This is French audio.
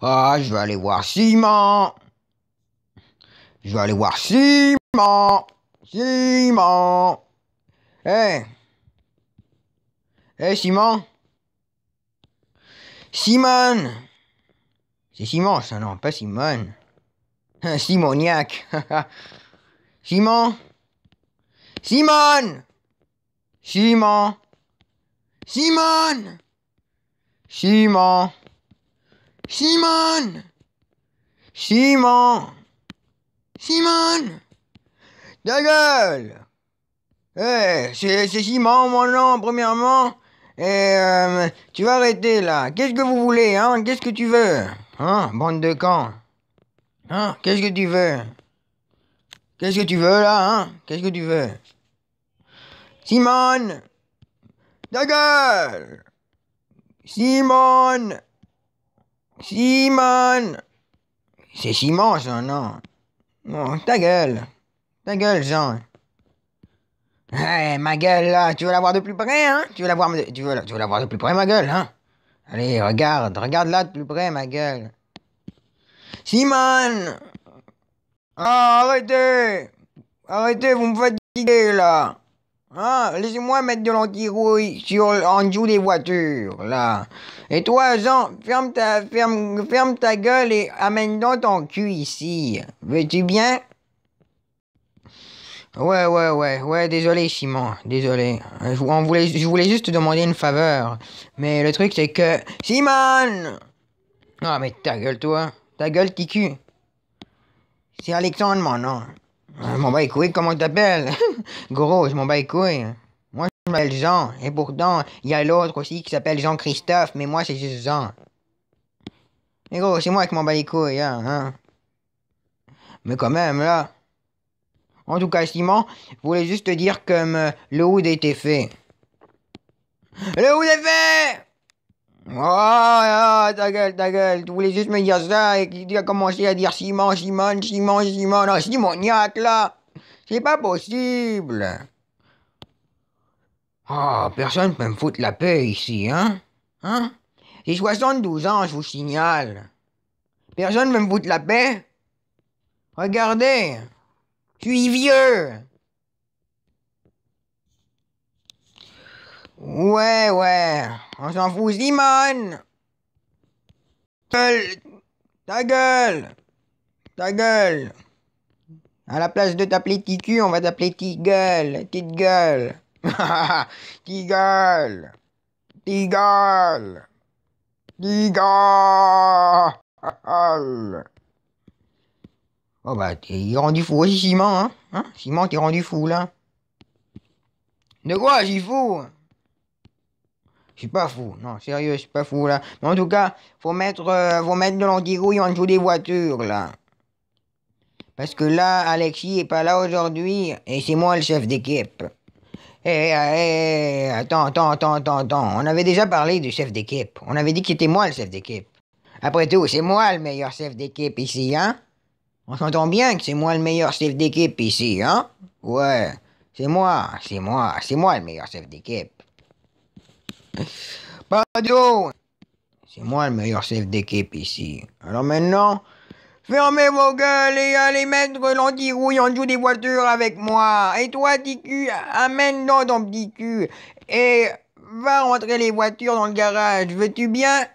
Ah, je vais aller voir Simon. Je vais aller voir Simon. Simon. Hé. Eh. Eh, Simon. Simone. C'est Simon, ça, non, pas Simon. Hein, Simoniac. Simon. Simon. Simon. Simon Simon. Simone Simon Simon, Ta gueule eh, c'est Simon, mon nom, premièrement. Et euh, tu vas arrêter là. Qu'est-ce que vous voulez, hein Qu'est-ce que tu veux Hein Bande de camp. Hein Qu'est-ce que tu veux Qu'est-ce que tu veux là, hein Qu'est-ce que tu veux Simon, Ta gueule Simone Simon C'est Simon, ça non Non, ta gueule Ta gueule, Jean Hey, ma gueule, là, tu veux la voir de plus près, hein Tu veux la voir, de plus près, ma gueule, hein Allez, regarde, regarde là de plus près, ma gueule. Simon Ah, arrêtez Arrêtez, vous me fatiguez, là ah, hein, laissez-moi mettre de l'antirouille sur, en des voitures, là. Et toi, Jean, ferme ta, ferme, ferme ta gueule et amène donc ton cul ici. Veux-tu bien? Ouais, ouais, ouais, ouais, désolé, Simon, désolé. Je, je voulais juste te demander une faveur. Mais le truc, c'est que... Simon! Ah, mais ta gueule, toi. Ta gueule, ticu. C'est Alexandre, mon nom. Mon ah, m'en bats comment tu t'appelles Gros, je m'en Moi, je m'appelle Jean, et pourtant, il y a l'autre aussi qui s'appelle Jean-Christophe, mais moi, c'est juste Jean. Mais gros, c'est moi qui m'en bats les couilles, hein, hein, Mais quand même, là. En tout cas, Simon, je voulais juste te dire que le hood était fait. Le hood est fait oh, oh, ta gueule, ta gueule, tu voulais juste me dire ça et tu as commencé à dire Simon, Simon, Simon, Simon, non, Simoniac là C'est pas possible Ah, oh, personne peut me foutre la paix ici, hein Hein J'ai 72 ans, je vous signale. Personne peut me foutre la paix Regardez, je suis vieux Ouais, ouais, on s'en fout, Simone Ta gueule Ta gueule À la place de t'appeler Ticu, on va t'appeler Tigueule Petite gueule Tigueule Tigueule Tigueule Oh bah, t'es rendu fou aussi, Simon, hein. hein, Simon, t'es rendu fou, là De quoi, j'y fou je pas fou. Non, sérieux, je pas fou là. Mais en tout cas, faut mettre, euh, faut mettre de l'antirouille en dessous des voitures là. Parce que là, Alexis est pas là aujourd'hui et c'est moi le chef d'équipe. Eh, eh, eh, attends, attends, attends, attends, attends. On avait déjà parlé du chef d'équipe. On avait dit que c'était moi le chef d'équipe. Après tout, c'est moi le meilleur chef d'équipe ici, hein? On s'entend bien que c'est moi le meilleur chef d'équipe ici, hein? Ouais, c'est moi, c'est moi, c'est moi le meilleur chef d'équipe. Pardon, c'est moi le meilleur chef d'équipe ici. Alors maintenant, fermez vos gueules et allez mettre l'antirouille en dessous des voitures avec moi. Et toi, Ticu, amène nous ton petit cul et va rentrer les voitures dans le garage. Veux-tu bien